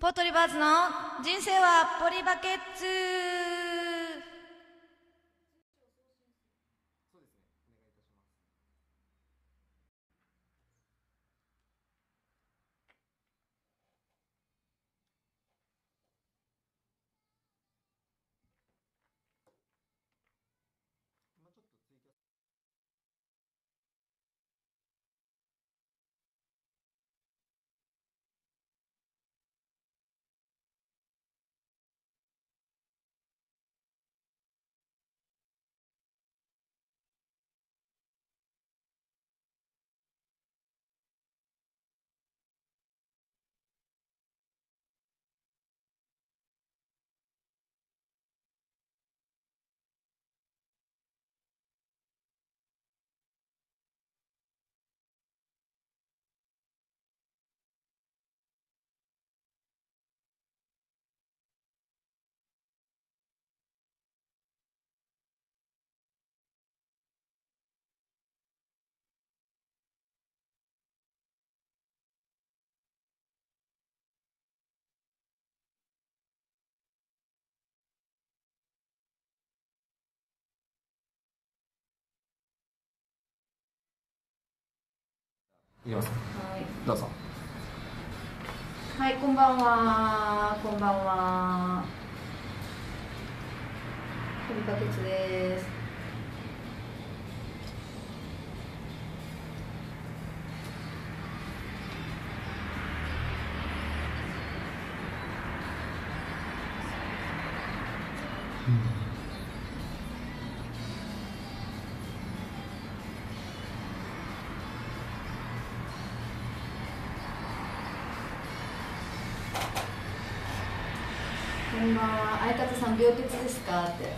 ポートリバーズの人生はポリバケツいきます、はい、どうぞはいこんばんはこんばんは堀バケですうんん病欠ですか?」って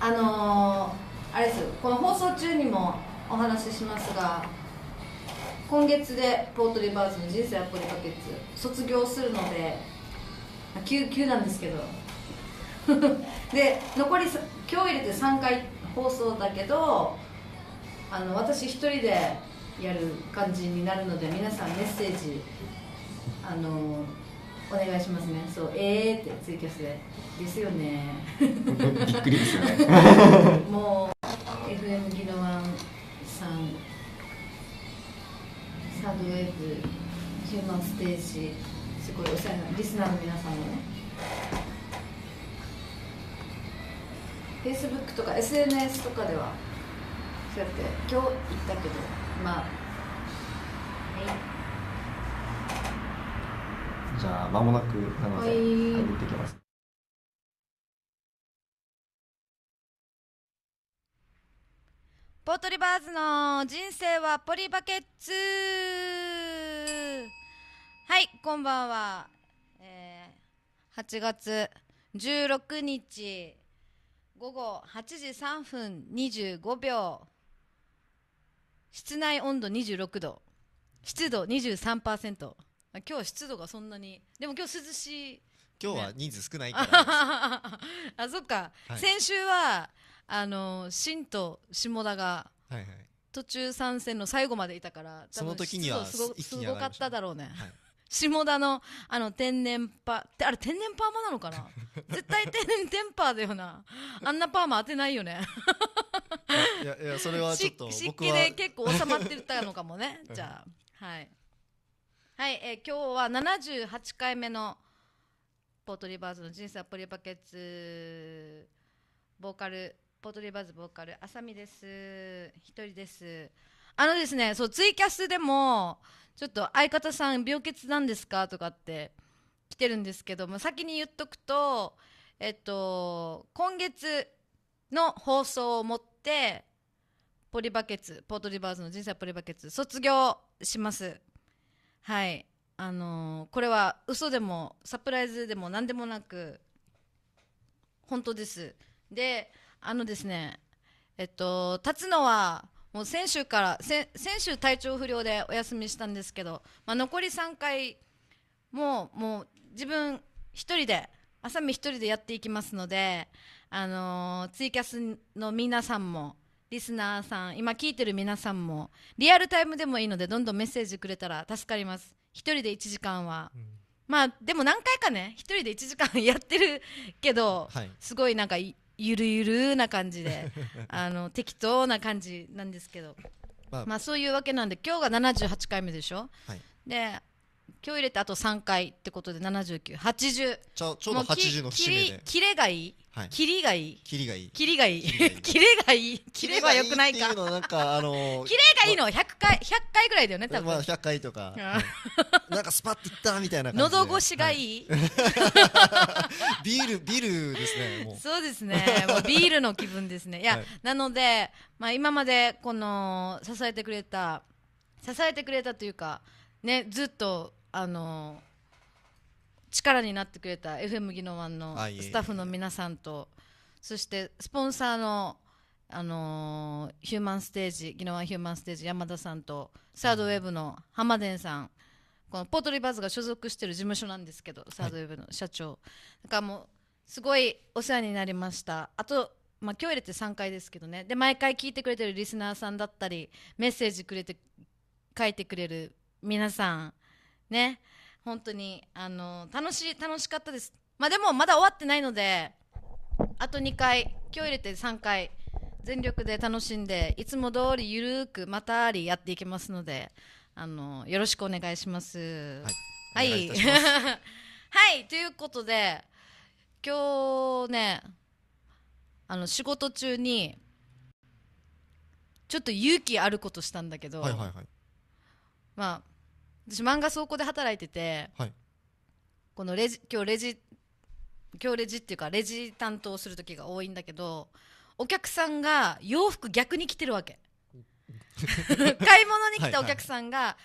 あのー、あれですこの放送中にもお話ししますが今月でポートリバーズの人生アップルカケ卒業するので急急なんですけど で残り今日入れて3回放送だけどあの私一人でやる感じになるので皆さんメッセージあのーお願いしますねそうええー、ってツイキャスでですよね びっくりですよね もう FM ギノワンさんサードウェーブヒューマンステージすごいおしゃれなリスナーの皆さんもね Facebook とか SNS とかではそうやって今日行ったけどまあはいじゃあ間もなくなので、い、入ってきます。ポートリバーズの人生はポリバケツはいこんばんは、えー、月十六日午後八時三分二十五秒室内温度二十六度湿度二十三パーセント。今日は湿度がそんなにでも今日涼しい今日は人数少ないから あそっか、はい、先週はあの新と下田が途中参戦の最後までいたからその時にはすごすごかっただろうね、はい、下田のあの天然パーあれ天然パーマなのかな 絶対天然パーだよなあんなパーマ当てないよねいやいやそれはちょっと僕は湿気で結構収まってたのかもねじゃあはいはい、えー、今日は78回目のポートリバーズの人生アポプリバケツボーカルポートリバーズボーカルあさみです一人ですあのですねそうツイキャスでもちょっと相方さん病欠なんですかとかって来てるんですけども先に言っとくとえっと今月の放送をもってポリバケツポートリバーズの人生ポリバケツ卒業しますはいあのーこれは嘘でもサプライズでも何でもなく本当ですであのですねえっと立つのはもう先週から先先週体調不良でお休みしたんですけど、まあ、残り3回もうもう自分一人で朝見一人でやっていきますので、あのーツイキャスの皆さんもリスナーさん今聞いてる皆さんもリアルタイムでもいいのでどんどんメッセージくれたら助かります1人で1時間は、うん、まあでも何回かね1人で1時間やってるけど、はい、すごいなんかゆるゆるな感じで あの適当な感じなんですけど、まあ、まあ、そういうわけなんで今日が78回目でしょ、はい、で今日入れてあと3回ってことで7980ちょちょうど80の節目でキレがいいキリがいいキリがいいキリがいいキレがいいキレばよくないかキレがいいの100回100回ぐらいだよね多分まあ100回とかなんかスパッといったみたいな喉越しがいいビールビールですねそうですねビールの気分ですねいやなのでまあ今までこの支えてくれた支えてくれたというかねずっとあの力になってくれた FM ギノワンのスタッフの皆さんとそしてスポンサーのあのヒューマンステージギノワンヒューマンステージ山田さんとサードウェブの浜田さんこのポートリバーズが所属している事務所なんですけどサードウェブの社長、だからもうすごいお世話になりましたあとまあ、今日入れて3回ですけどねで毎回聞いてくれてるリスナーさんだったりメッセージくれて書いてくれる皆さんね本当にあの楽しい楽しかったですまあでもまだ終わってないのであと2回今日入れて3回全力で楽しんでいつも通りゆるくまたありやっていきますのであのよろしくお願いしますはい、はい、はい、ということで今日ねあの仕事中にちょっと勇気あることしたんだけど、はいはいはい、まあ私漫画倉庫で働いてて、はい、このレジ今日レジ今日レジっていうかレジ担当する時が多いんだけどお客さんが洋服逆に着てるわけ 買い物に来たお客さんが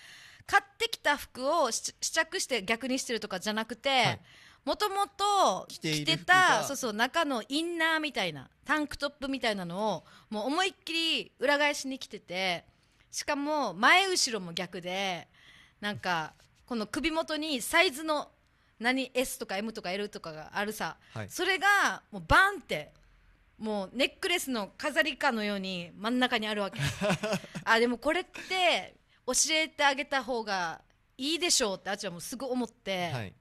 買ってきた服を試着して逆にしてるとかじゃなくてもともと着てたそうそう中のインナーみたいなタンクトップみたいなのをもう思いっきり裏返しに着ててしかも前後ろも逆でなんかこの首元にサイズの何 S とか M とか L とかがあるさ、はい、それがもうバンってもうネックレスの飾りかのように真ん中にあるわけ あでもこれって教えてあげた方がいいでしょうってあちはもうすぐ思って、はい、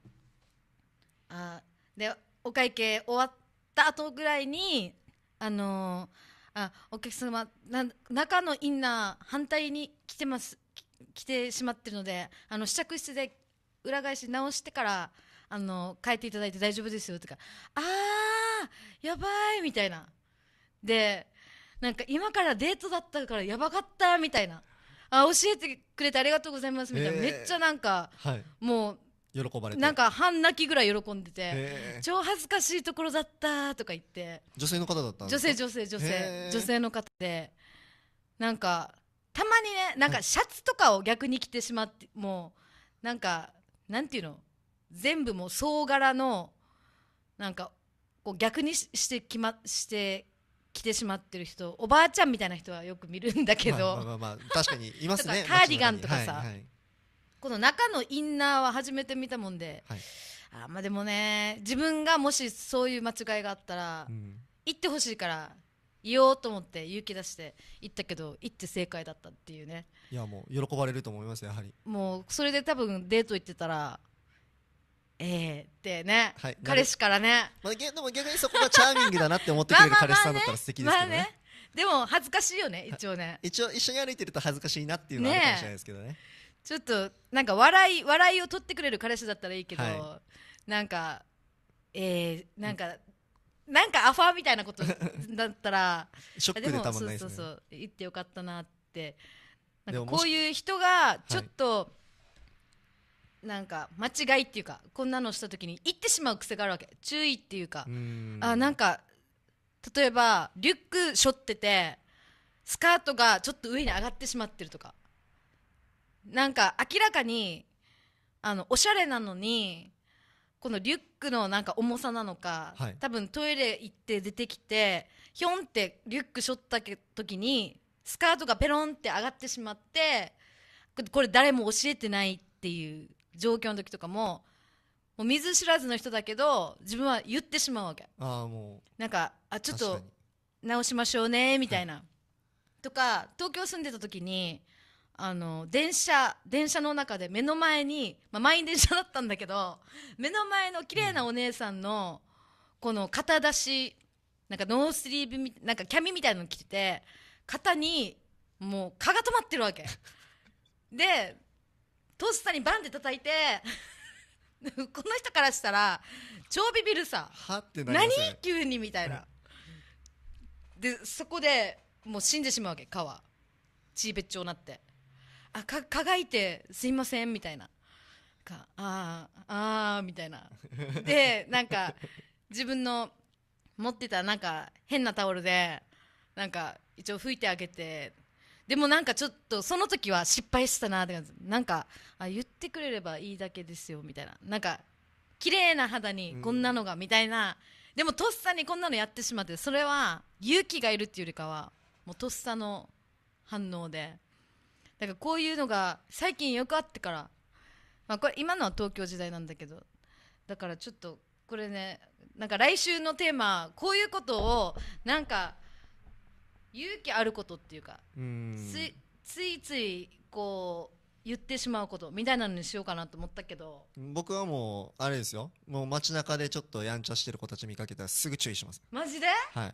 あでお会計終わった後ぐらいにあのー、あお客様な中のインナー反対に来てます来てしまってるのであの試着室で裏返し直してからあの変えていただいて大丈夫ですよとかあーやばいみたいなでなんか今からデートだったからやばかったみたいなあ教えてくれてありがとうございますみたいな、えー、めっちゃなんか、はい、もう喜ばれなんか半泣きぐらい喜んでて超恥ずかしいところだったとか言って女性の方だった女性女性女性女性の方でなんかたまにねなんかシャツとかを逆に着てしまってもうなんかなんていうの全部もう総柄のなんかこう逆にしてきまして着てしまってる人おばあちゃんみたいな人はよく見るんだけど、まあ、まあまあ確かにいますね カーディガンとかさ、はいはい、この中のインナーは初めて見たもんで、はい、あまあでもね自分がもしそういう間違いがあったら、うん、言ってほしいから言おうと思って勇気出して行ったけど行って正解だったっていうねいやもう喜ばれると思いますやはりもうそれで多分デート行ってたらええってね、はい、彼氏からね、まあ、でも逆にそこがチャーミングだなって思ってくれる彼氏さんだったら素敵ですけどねね、でも恥ずかしいよね一応ね一応一緒に歩いてると恥ずかしいなっていうのはあるかもしれないですけどね、ね、ちょっとなんか笑い笑いを取ってくれる彼氏だったらいいけど、はい、なんかえー、なんかなんかアファーみたいなこと だったらショックでたまんないですねそうそうそう言ってよかったなってなんかこういう人がちょっと、なんか間違いっていうかこんなのした時に言ってしまう癖があるわけ注意っていうかうあなんか例えばリュック背負っててスカートがちょっと上に上がってしまってるとかなんか明らかにあのおしゃれなのにこのリュックのなんか重さなのか、はい、多分トイレ行って出てきてひょんってリュックしょった時にスカートがペロンって上がってしまってこれ誰も教えてないっていう状況の時とかももう水知らずの人だけど自分は言ってしまうわけあもうなんかあちょっと直しましょうねみたいな、はい、とか東京住んでた時にあの電車電車の中で目の前に、まあ、満員電車だったんだけど目の前の綺麗なお姉さんのこの肩出しなんかノースリーブなんかキャミみたいなの着てて肩にもう蚊が止まってるわけでとっさにバンって叩いて この人からしたら超ビビるさはってな何急にみたいなでそこでもう死んでしまうわけ蚊は。チーベッチョになってあか輝いてすいませんみたいなかあーあーみたいなでなんか自分の持ってたなんか変なタオルでなんか一応拭いてあげてでもなんかちょっとその時は失敗したなって感じなんかあ言ってくれればいいだけですよみたいななんか綺麗な肌にこんなのがみたいな、でもとっさにこんなのやってしまってそれは勇気がいるっていうよりかはもうとっさの反応でだからこういうのが最近よくあってから、まあ、これ今のは東京時代なんだけどだからちょっとこれねなんか来週のテーマこういうことをなんか勇気あることっていうかついついこう言ってしまうことみたいなのにしようかなと思ったけど僕はもうあれですよもう街中でちょっとやんちゃしてる子たち見かけたらすぐ注意しますマジではい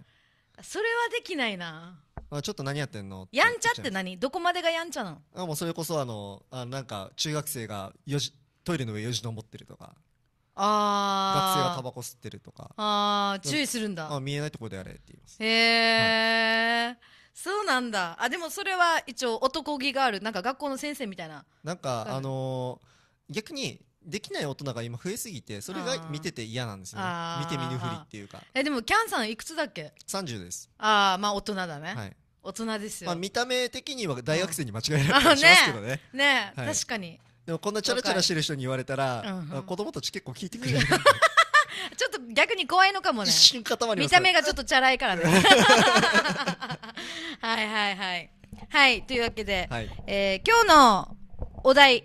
それはできないなあちょっと何やってんのやんちゃって何どこまでがやんちゃなのあもうそれこそあのあなんか中学生がよじトイレの上よじ登ってるとかあ学生がタバコ吸ってるとかああ注意するんだあ見えないところでやれって言いますへえ、はい、そうなんだあでもそれは一応男気があるなんか学校の先生みたいななんかあのー、逆にできない大人が今増えすぎてそれが見てて嫌なんですよね見て見ぬふりっていうかえでもキャンさんいくつだっけ30ですああまあ大人だね、はい、大人ですよ、まあ、見た目的には大学生に間違えられたりしますけどねね、はい、確かにでもこんなチャラチャラしてる人に言われたら、うんうん、子供たち結構聞いてくれる ちょっと逆に怖いのかもね見た目がちょっとチャラいからね はいはいはいはいというわけで、はい、えー、今日のお題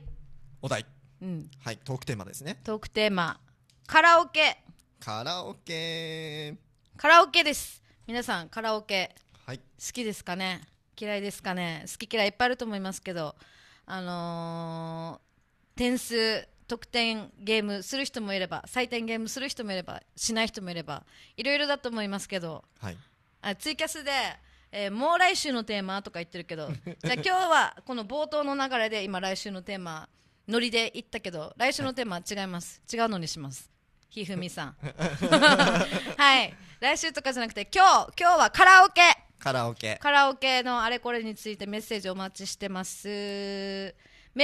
お題うん、はい、トークテーマですね。トークテーマ。カラオケ。カラオケ。カラオケです。皆さん、カラオケ。はい。好きですかね。嫌いですかね。好き嫌いいっぱいあると思いますけど。あのー、点数。得点ゲームする人もいれば採点ゲームする人もいればしない人もいればいろいろだと思いますけど、はい、あツイキャスでえー、もう来週のテーマとか言ってるけどじゃあ今日はこの冒頭の流れで今来週のテーマノリで言ったけど来週のテーマは違います違うのにしますひふみさん はい来週とかじゃなくて今日今日はカラオケカラオケカラオケのあれこれについてメッセージお待ちしてますメ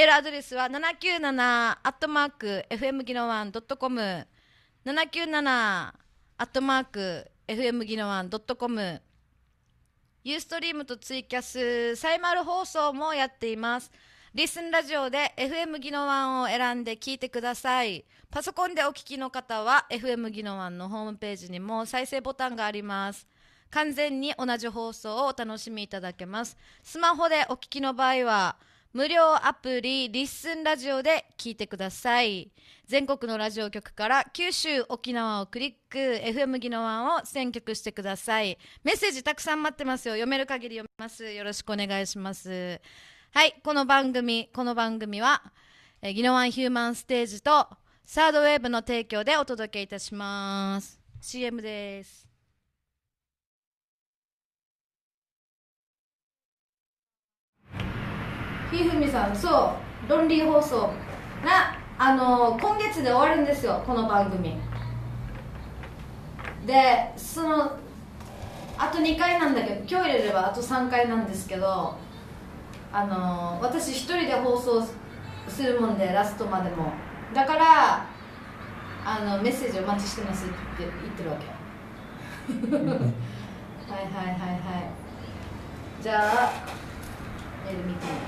ールアドレスは797アットマーク FM ギノワンドットコム797アットマーク FM ギノワンドットコムユーストリームとツイキャスサイマル放送もやっていますリスンラジオで FM 技能ワンを選んで聞いてください。パソコンでお聞きの方は FM 技能ワンのホームページにも再生ボタンがあります。完全に同じ放送をお楽しみいただけます。スマホでお聞きの場合は、無料アプリリッスンラジオで聞いてください。全国のラジオ局から九州、沖縄をクリック、FM 技野湾を選曲してください。メッセージたくさん待ってますよ。読める限り読みます。よろしくお願いします。はい、この番組、この番組は、えー、ギノワンヒューマンステージと、サードウェーブの提供でお届けいたします。CM です。ひふみさん、そう、ロンリー放送な、あのー、今月で終わるんですよ、この番組。で、その、あと2回なんだけど、今日入れればあと3回なんですけど、あの私一人で放送するもんでラストまでもだからあのメッセージお待ちしてますって言ってるわけ はいはいはいはいじゃあメール見てみよ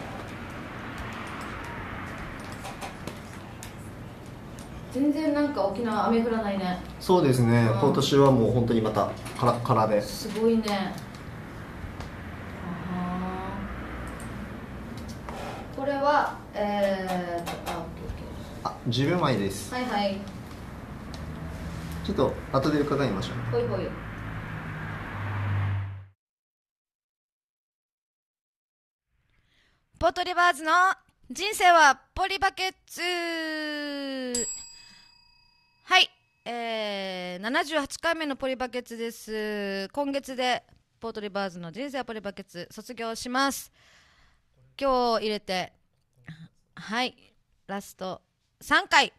全然なんか沖縄雨降らないねそうですね、うん、今年はもう本当にまたからからですごいねこれはえー、ああ十秒前ですはいはいちょっと後で伺いましょうほいほいポートリバーズの人生はポリバケツはい、えー、78回目のポリバケツです今月でポートリバーズの人生はポリバケツ卒業します今日入れてはいラスト3回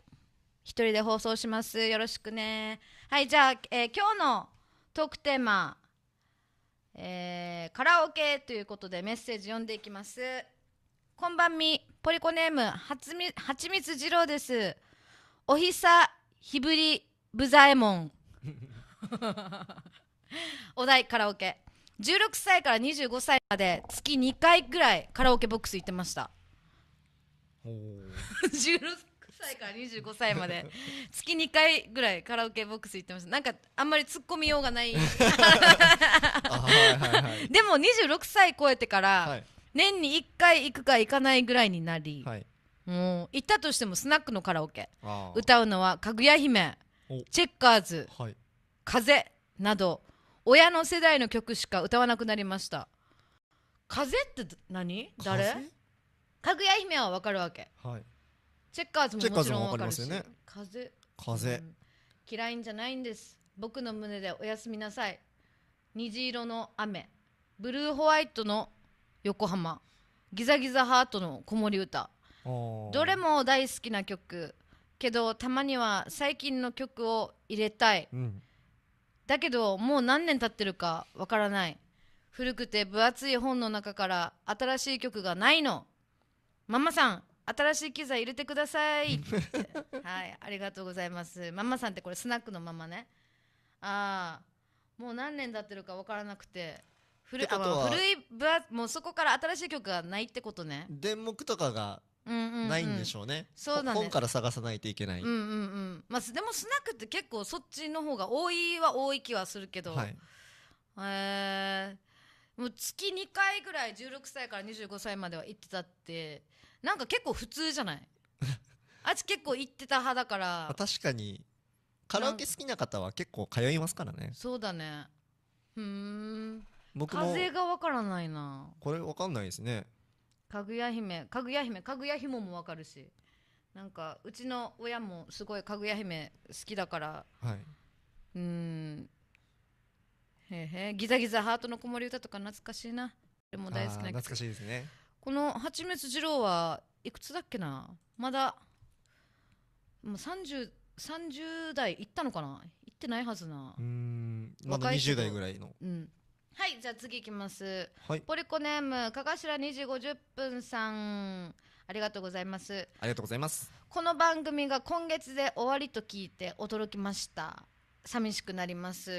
一人で放送しますよろしくねはいじゃあ、えー、今日のトークテーマ、えー、カラオケということでメッセージ読んでいきますこんばんみポリコネームはつみはちみつ二郎ですおひさひぶりぶざえもん お題カラオケ16歳から25歳まで月2回ぐらいカラオケボックス行ってました16歳 から25歳まで月2回ぐらいカラオケボックス行ってましたなんかあんまり突っ込みようがない でも26歳超えてから、年に1回行くか行かないぐらいになり、はい、もう行ったとしてもスナックのカラオケ歌うのは「かぐや姫」「チェッカーズ」はい「風」など親の世代の曲しか歌わなくなりました風って何誰かぐや姫はわかるわけ、はい、チェッカーズももちろんわかるしか、ね、風風、うん、嫌いんじゃないんです僕の胸でおやすみなさい虹色の雨ブルーホワイトの横浜ギザギザハートの子守歌どれも大好きな曲けどたまには最近の曲を入れたい、うん、だけどもう何年経ってるかわからない古くて分厚い本の中から新しい曲がないのママさん新しい機材入れてください はいありがとうございますママさんってこれスナックのママねああもう何年経ってるか分からなくて古あ古い分もうそこから新しい曲がないってことね電木とかがないんでしょうね、うん本から探さないといけない、うんうんうんまあ、でもスナックって結構そっちの方が多いは多い気はするけど、はい、えー、もう月2回ぐらい16歳から25歳までは行ってたってなんか結構普通じゃない あっち結構行ってた派だから確かにカラオケ好きな方は結構通いますからねそうだねふん僕も風がわからないなこれわかんないですねかぐや姫かぐや姫かぐや姫もわかるしなんかうちの親もすごいかぐや姫好きだから、はい。うんへーへーギザギザハートの子守歌とか懐かしいなでも大好きな懐かしいですね。この八滅二郎はいくつだっけなまだもう 30, 30代いったのかないってないはずなうん。まだ20代ぐらいの。うんはいじゃあ次いきます、はい、ポリコネームかがしら2時50分さんありがとうございますありがとうございますこの番組が今月で終わりと聞いて驚きました寂しくなります、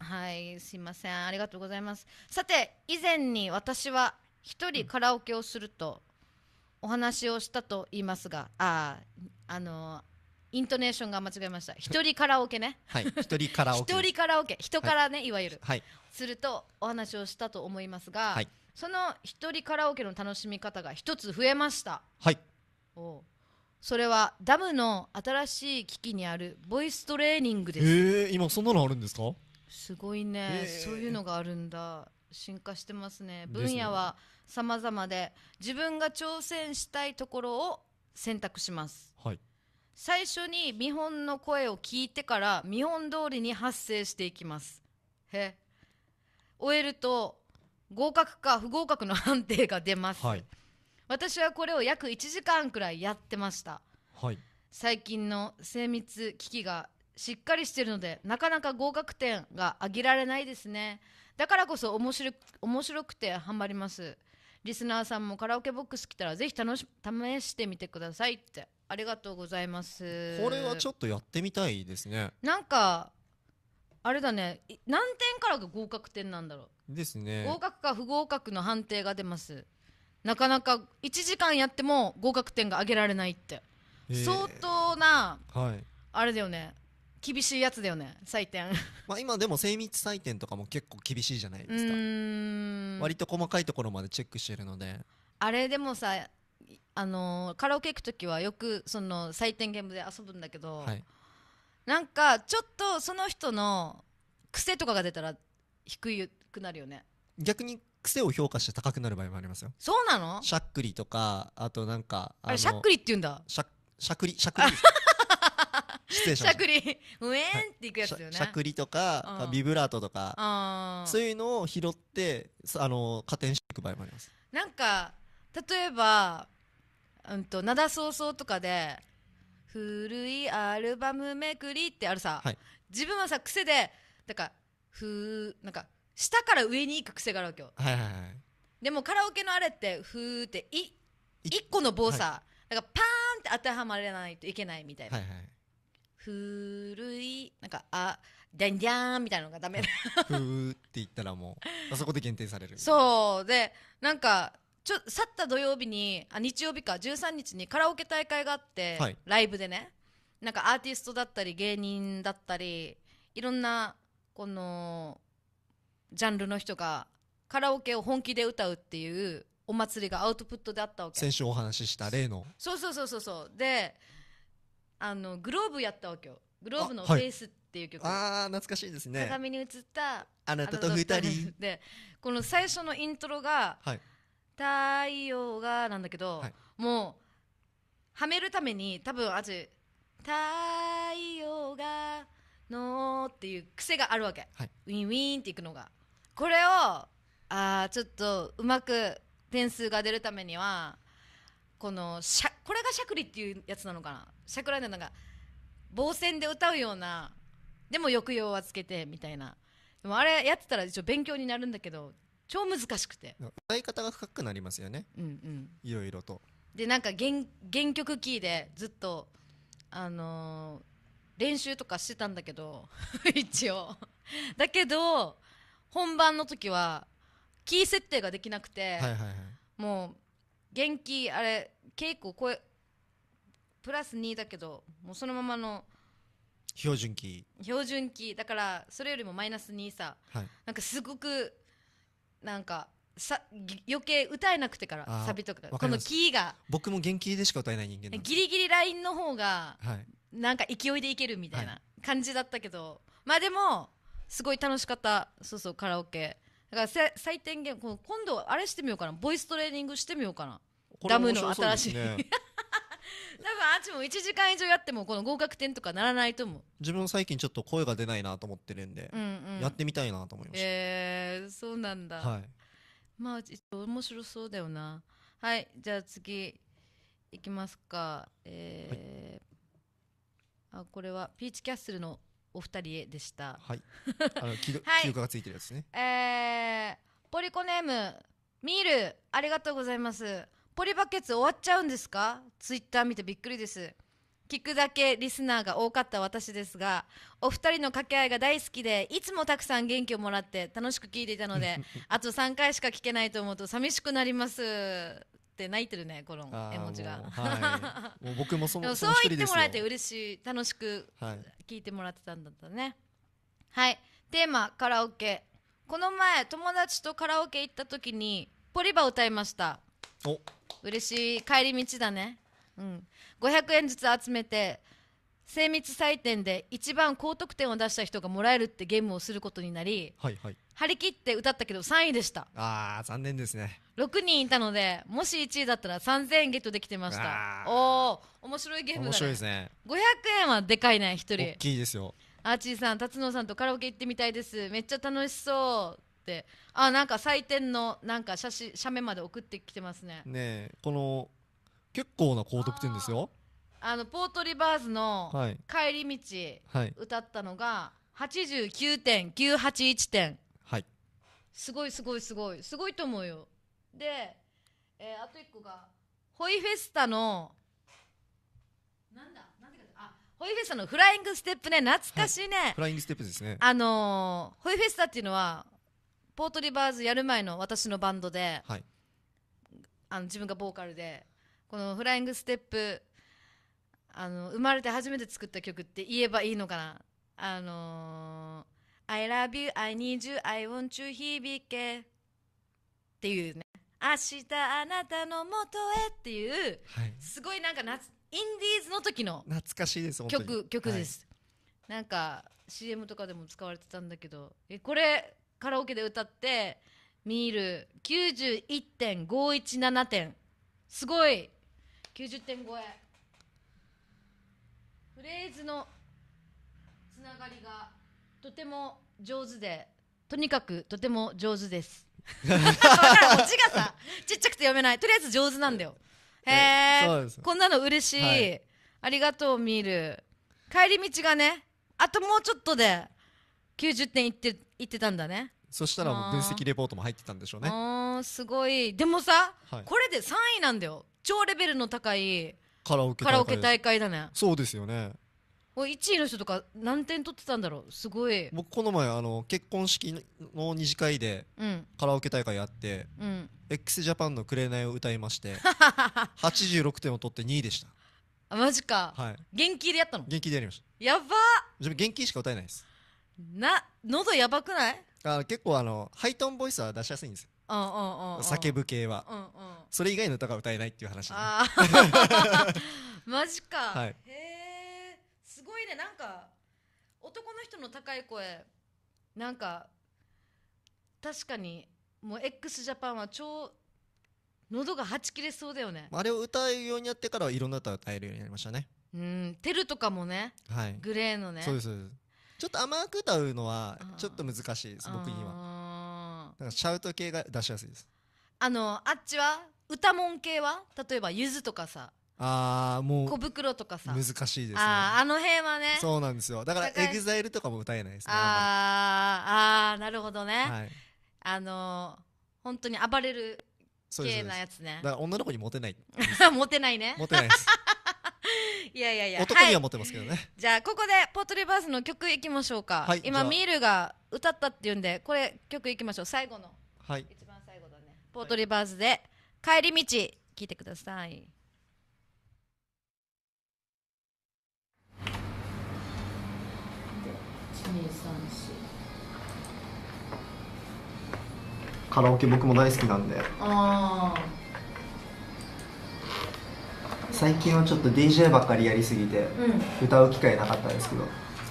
はい、はい、すいませんありがとうございますさて以前に私は一人カラオケをするとお話をしたと言いますが、うん、ああのーイントネーションが間違えました一人カラオケねはい一人カラオケ一人カラオケ人からね、はい、いわゆる、はい、するとお話をしたと思いますが、はい、その一人カラオケの楽しみ方が一つ増えましたはいおそれはダムの新しい機器にあるボイストレーニングですえー、今そんなのあるんですかすごいね、えー、そういうのがあるんだ進化してますね分野は様々で、ね、自分が挑戦したいところを選択しますはい最初に見本の声を聞いてから見本通りに発声していきますへ終えると合格か不合格の判定が出ます、はい、私はこれを約1時間くらいやってました、はい、最近の精密機器がしっかりしてるのでなかなか合格点が上げられないですねだからこそ面白面白くてハマりますリスナーさんもカラオケボックス来たらぜひ試してみてくださいってありがとうございますこれはちょっとやってみたいですねなんかあれだね何点からが合格点なんだろうですね合格か不合格の判定が出ますなかなか1時間やっても合格点が上げられないって、えー、相当な、はい、あれだよね厳しいやつだよね採点 まあ今でも精密採点とかも結構厳しいじゃないですか割と細かいところまでチェックしてるのであれでもさあのカラオケ行く時はよくその採点ゲームで遊ぶんだけど、はい、なんかちょっとその人の癖とかが出たら低くなるよね逆に癖を評価して高くなる場合もありますよそうなのしゃっくりとかあとなんかあれしゃっくりって言うんだしゃしゃくりしゃくり しまししゃくりウエンっていくやつだよね、はい、しゃくりとか、うん、ビブラートとか、うん、そういうのを拾ってあの加点していく場合もありますなんか例えばうんと、なだそうそうとかで、古いアルバムめくりってあるさ、はい自分はさ、癖で、だか、ふー、なんか、下から上に行く癖があるわけよ。はいはいはいでもカラオケのあれって、ふーって、い、一個の棒さ、なんかパーンって当てはまれないといけないみたいな。はいはい古い、なんか、あ、じゃんじゃんみたいなのがダメふーって言ったらもうあ そこで限定されるそうでなんかちょ去った土曜日にあ日曜日か13日にカラオケ大会があって、はい、ライブでねなんかアーティストだったり芸人だったりいろんなこのジャンルの人がカラオケを本気で歌うっていうお祭りがアウトプットであったわけ先週お話しした例のそうそうそうそうそうであのグローブやったわけよグローブの「フェイス」っていう曲あ,、はい、あ懐かしいですね鏡に映ったあなたと二人でこの最初のイントロが、はい「太陽がなんだけど、はい、もうはめるために多分あつ太陽がのっていう癖があるわけ、はい、ウィンウィンっていくのがこれをあちょっとうまく点数が出るためにはこのしゃこれがしゃくりっていうやつなのかなしゃくらでなんか防線で歌うようなでも抑揚はつけてみたいなでもあれやってたら一応勉強になるんだけど超難しくて歌い方が深くなりますよね、うんうん、いろいろとでなんか原原曲キーでずっとあのー、練習とかしてたんだけど 一応だけど本番の時はキー設定ができなくて、はいはいはい、もう原キーあれ稽古声プラス2だけどもうそのままの標準キー標準キーだからそれよりもマイナス2さ、はい、なんかすごくなんかさ余計歌えなくてからサビとかこのキーが僕も元気でしか歌えない人間なんでギリギリラインの方が、はい、なんか勢いでいけるみたいな感じだったけど、はい、まあでもすごい楽しかったそうそうカラオケだから採点ゲー今度あれしてみようかなボイストレーニングしてみようかな、ダムの新しいあっちも1時間以上やってもこの合格点とかならないと思う自分最近ちょっと声が出ないなと思ってるんで、うんうん、やってみたいなと思いましたええー、そうなんだ、はい、まあ面白そうだよなはいじゃあ次いきますかえー、はい、あこれはピーチキャッスルのお二人へでしたはいあの休暇 がついてるやつねえー、ポリコネームミールありがとうございますポリバケツ終わっちゃうんですかツイッター見てびっくりです聞くだけリスナーが多かった私ですがお二人の掛け合いが大好きでいつもたくさん元気をもらって楽しく聞いていたので あと3回しか聞けないと思うと寂しくなりますって泣いてるねこの絵文字がもう はい、もう僕もそのそう言ってもらえて嬉しい楽しく聞いてもらってたんだったねはい、はい、テーマカラオケこの前友達とカラオケ行った時にポリバ歌いましたお嬉しい帰り道だねうん500円ずつ集めて精密採点で一番高得点を出した人がもらえるってゲームをすることになり、はいはい、張り切って歌ったけど3位でしたあー残念ですね6人いたのでもし1位だったら3000円ゲットできてましたおお面白いゲームだ、ね、面白いですね500円はでかいね1人大きいですよアーチーさん辰野さんとカラオケ行ってみたいですめっちゃ楽しそうってあなんか採点のなんか写真写メまで送ってきてますねねこの結構な高得点ですよあのポートリバーズの「帰り道」はい、歌ったのが89.981点はいすごいすごいすごいすごいと思うよで、えー、あと1個がホイフェスタのなんだなかあホイフェスタのフライングステップね懐かしいね、はい、フライングステップですねあのー、ホイフェスタっていうのはポートリバーズやる前の私のバンドで、はい、あの自分がボーカルでこの「フライングステップ」あの生まれて初めて作った曲って言えばいいのかなあのー、I love you, I need you, I want you 響けっていうね明日あなたのもとへっていう、はい、すごいなんかなインディーズの時の懐かしいです曲曲です、はい、なんか CM とかでも使われてたんだけどえこれカラオケで歌ってミール91.517点すごい90点超えフレーズのつながりがとても上手でとにかくとても上手ですだ字がさちっちゃくて読めないとりあえず上手なんだよへえこんなの嬉しい、はい、ありがとうミール帰り道がねあともうちょっとで90点いっていってたんだねそしたらもう分析レポートも入ってたんでしょうねすごいでもさ、はい、これで3位なんだよ超レベルの高いカラオケ大会だねそうですよね1位の人とか何点取ってたんだろうすごい僕この前あの結婚式の二次会でカラオケ大会やって、うん、XJAPAN の「紅」を歌いまして86 点を取って2位でしたあマジか、はい、元気でやったの元気でやりましたやば自分元気しか歌えないですな喉やばくないあ結構あのハイトーンボイスは出しやすいんですようんうんうんうん叫ぶ系は、うんうんそれ以外の歌が歌えないっていう話、ね、あ マジか、はいへえすごいねなんか男の人の高い声なんか確かにもう x ジャパンは超喉がはち切れそうだよねあれを歌うようになってからはいろんな歌を歌えるようになりましたねうんテルとかもねはい、グレーのねそうですそうですちょっと甘く歌うのはちょっと難しいです僕にはだからシャウト系が出しやすいですあのあっちは歌もん系は例えばゆずとかさああもう小袋とかさ難しいですねああの辺はねそうなんですよだからエグザイルとかも歌えないですねああなるほどね、はい、あのー、本当に暴れる系なやつねだから女の子にモテない モテないねモテないですいやいやいや男には持ってますけどね、はい、じゃあここでポートリバースの曲いきましょうか、はい、今ミールが歌ったっていうんでこれ曲いきましょう最後の、はい、一番最後だねポートリバースで「帰り道」聴いてくださいカラオケ僕も大好きなんでああ最近はちょっと DJ ばっかりやりすぎて、歌う機会なかったんですけど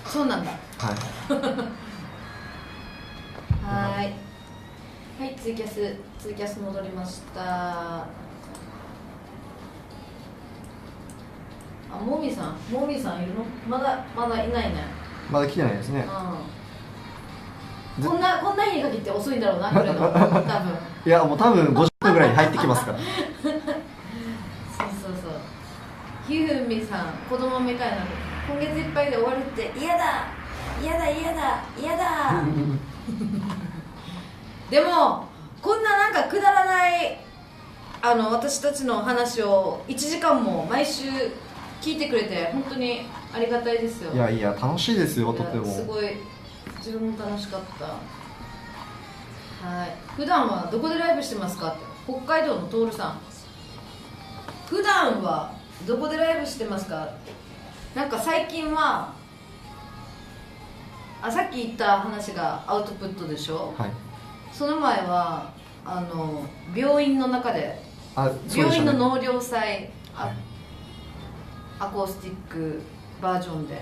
そうなんだはい はいはいツイキャスツイキャス戻りましたあモミさんモミさんいるのまだまだいないねまだ来てないですね、うん、こんなこんな日に限って遅いんだろうな来るの 多分いやもう多分50分ぐらいに入ってきますから ひふみさん子供みたいなの今月いっぱいで終わるって嫌だ嫌だ嫌だ嫌だ でもこんななんかくだらないあの私たちの話を1時間も毎週聞いてくれて本当にありがたいですよいやいや楽しいですよとてもすごい自分も楽しかったはい普段はどこでライブしてますかって北海道の徹さん普段はどこでライブしてますかなんか最近はあさっき言った話がアウトプットでしょ、はい、その前はあの病院の中で病院の納涼祭、はい、アコースティックバージョンで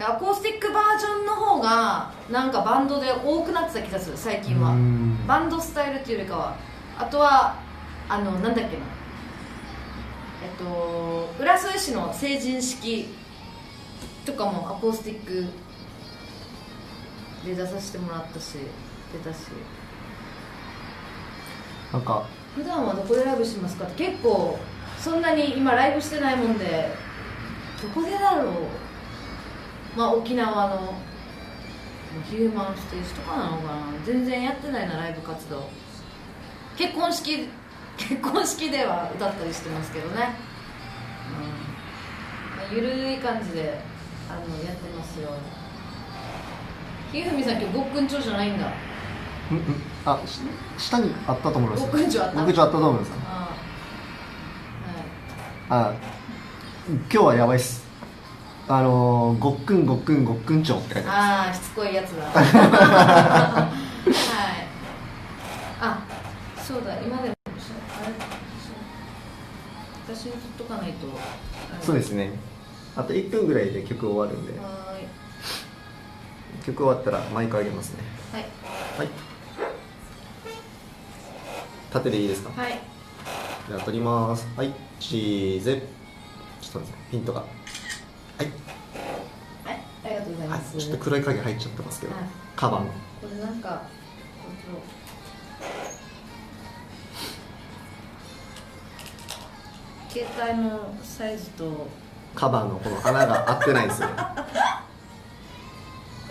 アコースティックバージョンの方がなんかバンドで多くなってた気がする最近はバンドスタイルっていうよりかはあとはあのなんだっけなえっと、浦添市の成人式とかもアコースティックで出させてもらったし出たしなんか普段はどこでライブしますかって結構そんなに今ライブしてないもんでどこでだろうまあ沖縄のヒューマンステージとかなのかな全然やってないなライブ活動結婚式結婚式では歌ったりしてますけどね、うんまあ、ゆるい感じであのやってますよひふみさん今日ごっくんちょじゃないんだうんうんあし下にあったと思いますごっくんちょあったごっくんちょあったと思いますあ,、はい、あ今日はやばいっすあのー、ごっくんごっくんごっくんちょってすああしつこいやつだ はいあそうだ今でも私に取っとかないと、はい、そうですねあと1分ぐらいで曲終わるんで曲終わったらマイクあげますねはい、はい、縦でいいですかはいじゃあ撮りますはいチーズちょっとピントがはいはいありがとうございますちょっと黒い影入っちゃってますけど、はい、カバンこれなんか携帯のサイズとカバーのこの穴が合ってないんですよ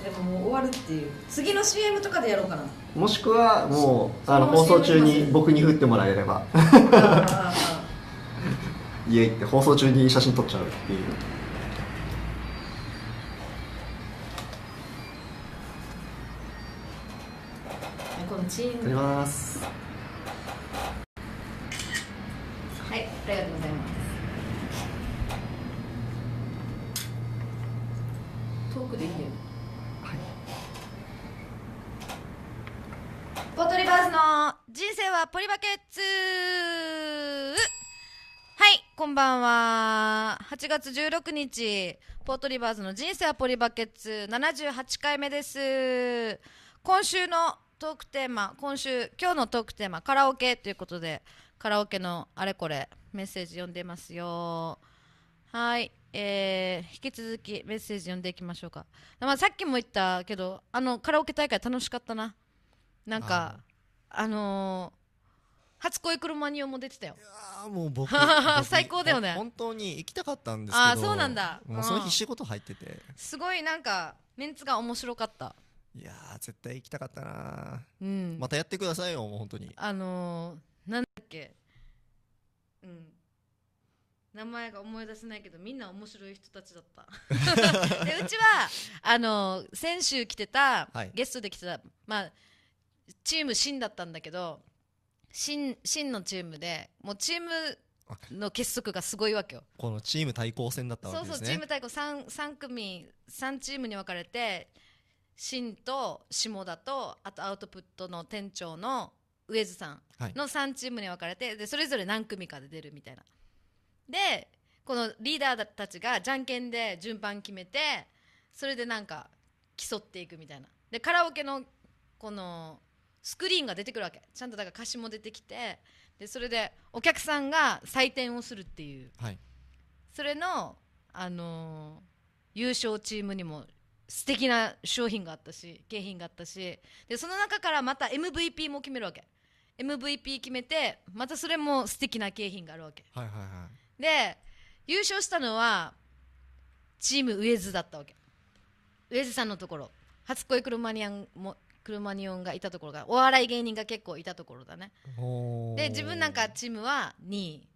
でももう終わるっていう次の CM とかでやろうかなもしくはもうあの放送中に僕に振ってもらえれば 家行って放送中に写真撮っちゃうっていうこのチーン撮ります8月16日、ポートリバーズの人生はポリバケツ78回目です。今週のトークテーマ、今週、今日のトークテーマ、カラオケということで、カラオケのあれこれメッセージ読んでますよ。はい。えー、引き続きメッセージ読んでいきましょうか。まあ、さっきも言ったけど、あの、カラオケ大会楽しかったな。なんか、あの初恋車にも出てたよいやもう僕 最高だよね本当に行きたかったんですけどあそうなんだ、もうその日仕事入っててすごいなんかメンツが面白かったいや絶対行きたかったな、うん、またやってくださいよもう本当にあのー、なんだっけうん名前が思い出せないけどみんな面白い人たちだった でうちはあのー、先週来てた、はい、ゲストで来てたまあチームシだったんだけど真真のチームでもうチームの結束がすごいわけよこのチーム対抗戦だったわけですねそうそうチーム対抗 3, 3組3チームに分かれて真と下田とあとアウトプットの店長の上津さんの3チームに分かれて、はい、でそれぞれ何組かで出るみたいなでこのリーダーたちがじゃんけんで順番決めてそれでなんか競っていくみたいなでカラオケのこのスクリーンが出てくるわけちゃんとだから歌詞も出てきてでそれでお客さんが採点をするっていう、はい、それの、あのー、優勝チームにも素敵な商品があったし景品があったしでその中からまた MVP も決めるわけ MVP 決めてまたそれも素敵な景品があるわけ、はいはいはい、で優勝したのはチームウエズだったわけウエズさんのところ初恋クロマニアンも車に音がいたところがお笑い芸人が結構いたところだねで自分なんかチームは2位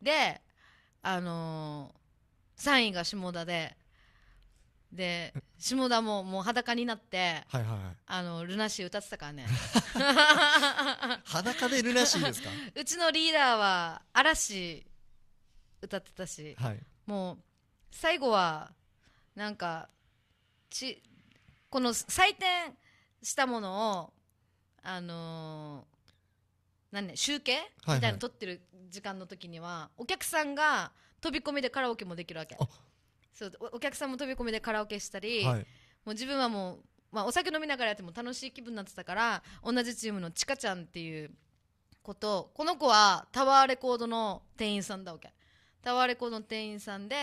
であのー、3位が下田でで下田ももう裸になって、はいはい、あのルナシー歌ってたからね 裸でルナシーですか うちのリーダーは嵐歌ってたし、はい、もう最後はなんかちこの採点したものをあのー、なんね集計みたいなの撮ってる時間の時には、お客さんが飛び込みでカラオケもできるわけそうおお客さんも飛び込みでカラオケしたり、はいもう自分はもう、まあ、お酒飲みながらやっても楽しい気分になってたから同じチームのちかちゃんっていう子とこの子はタワーレコードの店員さんだわけタワーレコードの店員さんで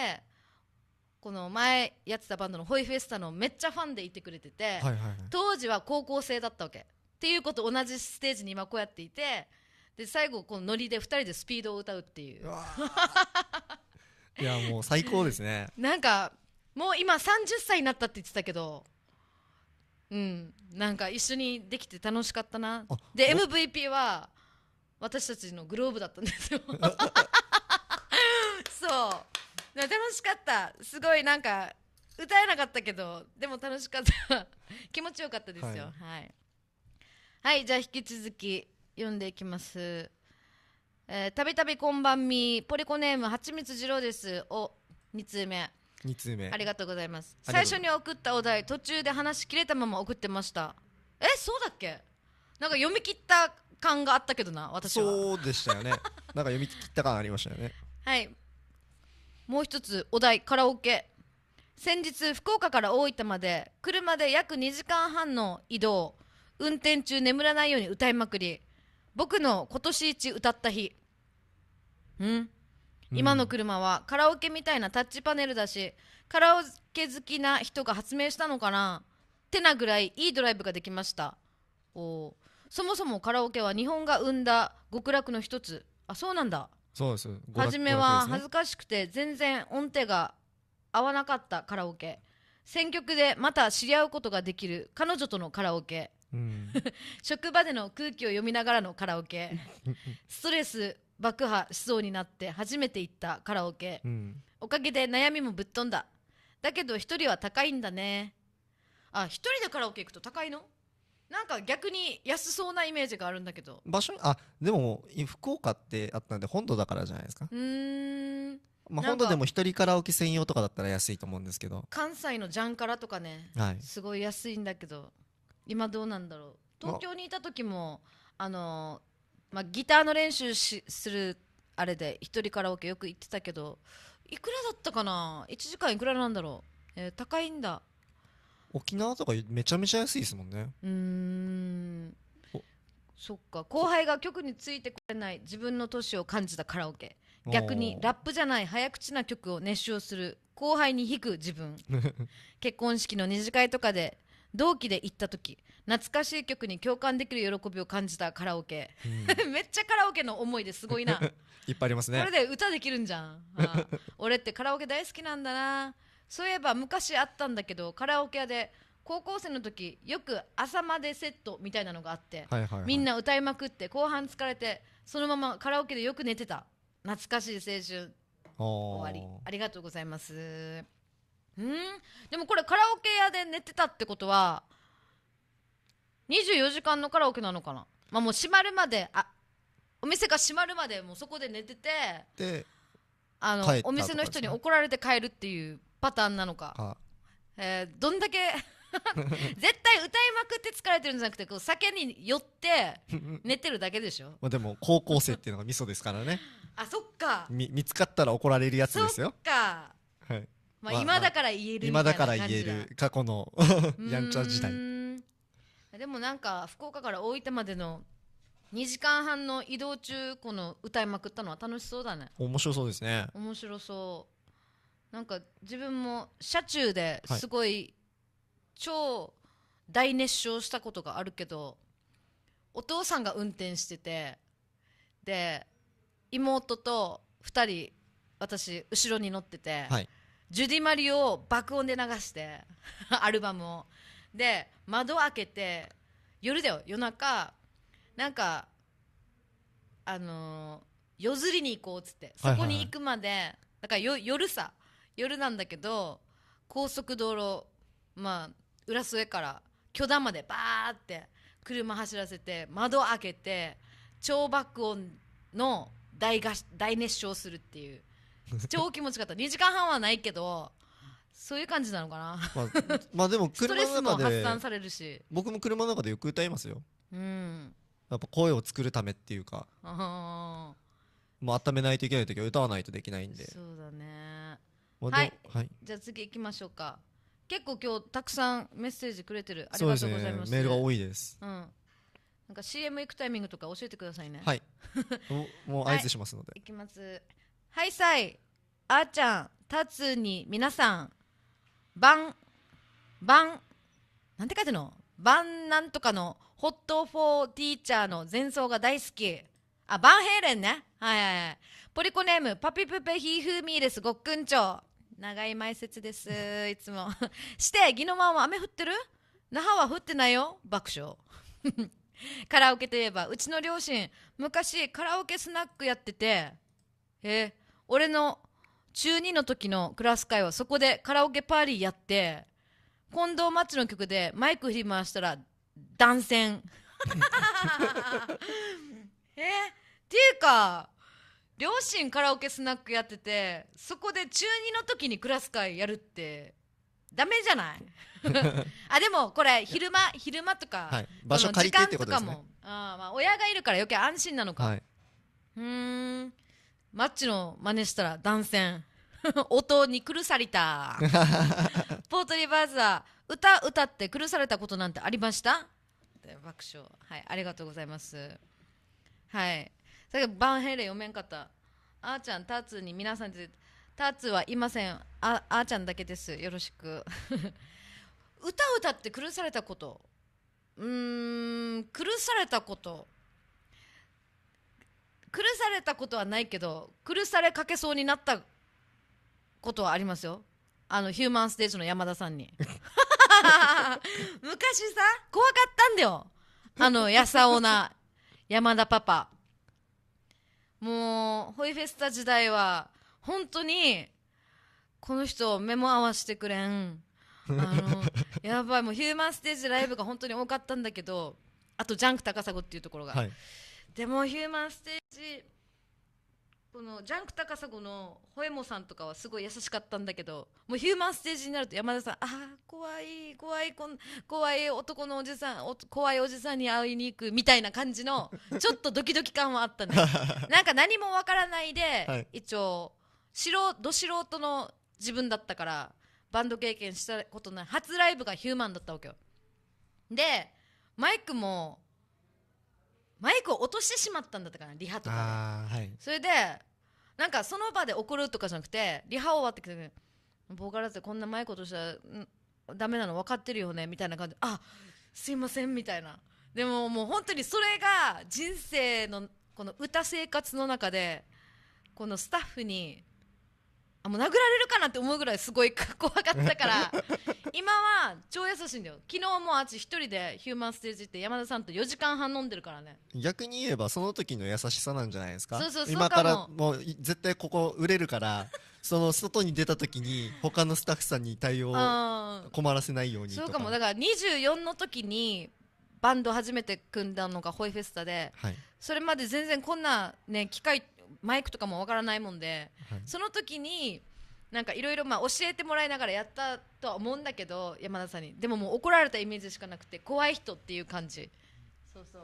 この前やってたバンドのホイフェスタのめっちゃファンでいてくれてて、はいはいはい、当時は高校生だったわけっていうこと同じステージに今こうやっていてで最後このノリで2人でスピードを歌うっていういやもう最高ですね なんかもう今30歳になったって言ってたけどうんなんか一緒にできて楽しかったなで MVP は私たちのグローブだったんですよ そう楽しかったすごいなんか歌えなかったけどでも楽しかった 気持ちよかったですよはいはい、はい、じゃあ引き続き読んでいきますたびたびこんばんみポリコネームはちみつ二郎ですを2通目2通目ありがとうございます最初に送ったお題途中で話し切れたまま送ってましたえそうだっけなんか読み切った感があったけどな私はそうでしたよねなんか読み切った感ありましたよね はいもう一つお題カラオケ先日福岡から大分まで車で約2時間半の移動運転中眠らないように歌いまくり僕の今年一歌った日ん今の車はカラオケみたいなタッチパネルだしカラオケ好きな人が発明したのかなってなぐらいいいドライブができましたおそもそもカラオケは日本が生んだ極楽の一つあそうなんだそうです初めは恥ずかしくて全然音程が合わなかったカラオケ選曲でまた知り合うことができる彼女とのカラオケ、うん、職場での空気を読みながらのカラオケ ストレス爆破しそうになって初めて行ったカラオケ、うん、おかげで悩みもぶっ飛んだだけど一人は高いんだねあ一人でカラオケ行くと高いのなんか逆に安そうなイメージがあるんだけど場所あでも福岡ってあったんで本土だからじゃないですかうんまあ、本土でも一人カラオケ専用とかだったら安いと思うんですけど関西のジャンカラとかね、はい、すごい安いんだけど今どうなんだろう東京にいた時もあの、まあ、ギターの練習しするあれで一人カラオケよく行ってたけどいくらだったかな1時間いくらなんだろう、えー、高いんだ沖縄とかめちゃめちゃ安いですもんねうんそっか後輩が曲についてこれない自分の年を感じたカラオケ逆にラップじゃない早口な曲を熱唱する後輩に弾く自分 結婚式の二次会とかで同期で行った時懐かしい曲に共感できる喜びを感じたカラオケ、うん、めっちゃカラオケの思いですごいな いっぱいありますねこれで歌できるんじゃん俺ってカラオケ大好きなんだなそういえば昔あったんだけどカラオケ屋で高校生の時よく朝までセットみたいなのがあって、はいはいはい、みんな歌いまくって後半疲れてそのままカラオケでよく寝てた懐かしい青春終わりありがとうございますうんでもこれカラオケ屋で寝てたってことは24時間のカラオケなのかなまあもう閉まるまであお店が閉まるまでもうそこで寝ててであのお店の人に怒られて帰るっていうパターンなのか、はえー、どんだけ 絶対歌いまくって疲れてるんじゃなくてこう酒に酔って 寝てるだけでしょまあでも高校生っていうのがミソですからねあそっかみ見つかったら怒られるやつですよそっか、はいまあ、今だから言える今だから言える過去の やんちゃ時代でもなんか福岡から大分までの2時間半の移動中この歌いまくったのは楽しそうだね面白そうですね面白そうなんか自分も車中ですごい超大熱唱したことがあるけど、お父さんが運転しててで妹と2人私後ろに乗ってて、はい、ジュディ・マリを爆音で流して アルバムをで窓開けて夜だよ夜中なんかあのー夜釣りに行こうっつってそこに行くまで、だからよ夜さ夜なんだけど高速道路まあ浦添から巨大までバーって車走らせて窓開けて超爆音の大合大熱唱するっていう超気持ちよかった2時間半はないけどそういう感じなのかな、まあ、まあで も車の中でスも発散されるし僕も車の中でよく歌いますようんやっぱ声を作るためっていうかもう温めないといけない時は歌わないとできないんでそうだねはい、はい、じゃあ次行きましょうか結構今日たくさんメッセージくれてるありがとうございます、ね、メールが多いです、うん、なんか CM 行くタイミングとか教えてくださいねはい もう合図しますので、はい、いきますはいさいあーちゃんたつに皆さんばんばんなんて書いてんのばんなんとかのホットフォーティーチャーの前奏が大好きあバンヘイレンねはいはいはいポリコネームパピプペヒーフーミーレスごっくんちょう長い前説ですいつも して宜野湾は雨降ってる那覇は降ってないよ爆笑 カラオケといえばうちの両親昔カラオケスナックやっててえ俺の中2の時のクラス会はそこでカラオケパーリーやって近藤松の曲でマイク振り回したら断線 えっていうか両親カラオケスナックやっててそこで中2の時にクラス会やるってダメじゃない あでもこれ昼間昼間とか、はい、場所借りてってことですねあまあ親がいるから余計安心なのか、はい、うんマッチの真似したら断線 音に苦された ポートリバーザは歌歌って苦されたことなんてありました爆笑はいありがとうございますはいだがバンヘイレ読めんかったあーちゃんタッツに皆さんでタッツはいませんああーちゃんだけですよろしく 歌を歌って苦されたことうーん苦されたこと苦されたことはないけど苦されかけそうになったことはありますよあのヒューマンステージの山田さんに 昔さ怖かったんだよあのやさおな山田パパもう、ホイフェスタ時代は、本当に、この人、目も合わせてくれん。あの、やばい、もうヒューマンステージライブが本当に多かったんだけど、あとジャンク高砂っていうところが。はい、でも、ヒューマンステージ、このジャンク高砂のホエモさんとかはすごい優しかったんだけどもうヒューマンステージになると山田さんああ怖い怖いこん怖い男のおじさんお怖いおじさんに会いに行くみたいな感じの ちょっとドキドキ感はあったね なんか何もわからないで、はい、一応素ど素人の自分だったからバンド経験したことない初ライブがヒューマンだったわけよでマイクもマイクを落としてしまったんだったかなリハとかで、はい、それでなんかその場で怒るとかじゃなくてリハ終わってきてボーカルってこんなマイク落としたらダメなの分かってるよねみたいな感じであすいませんみたいなでももう本当にそれが人生のこの歌生活の中でこのスタッフにあもう殴られるかなって思うぐらいすごい怖かったから 今は超優しいんだよ昨日もあっち一人でヒューマンステージって山田さんと4時間半飲んでるからね逆に言えばその時の優しさなんじゃないですかそうそうそう今からもう絶対ここ売れるからその外に出た時に他のスタッフさんに対応困らせないようにそうかもだから24の時にバンド初めて組んだのがホイフェスタで、はい、それまで全然こんなね機械マイクとかもわからないもんで、はい、その時になんかいろいろ教えてもらいながらやったとは思うんだけど山田さんにでももう怒られたイメージしかなくて怖い人っていう感じそうそう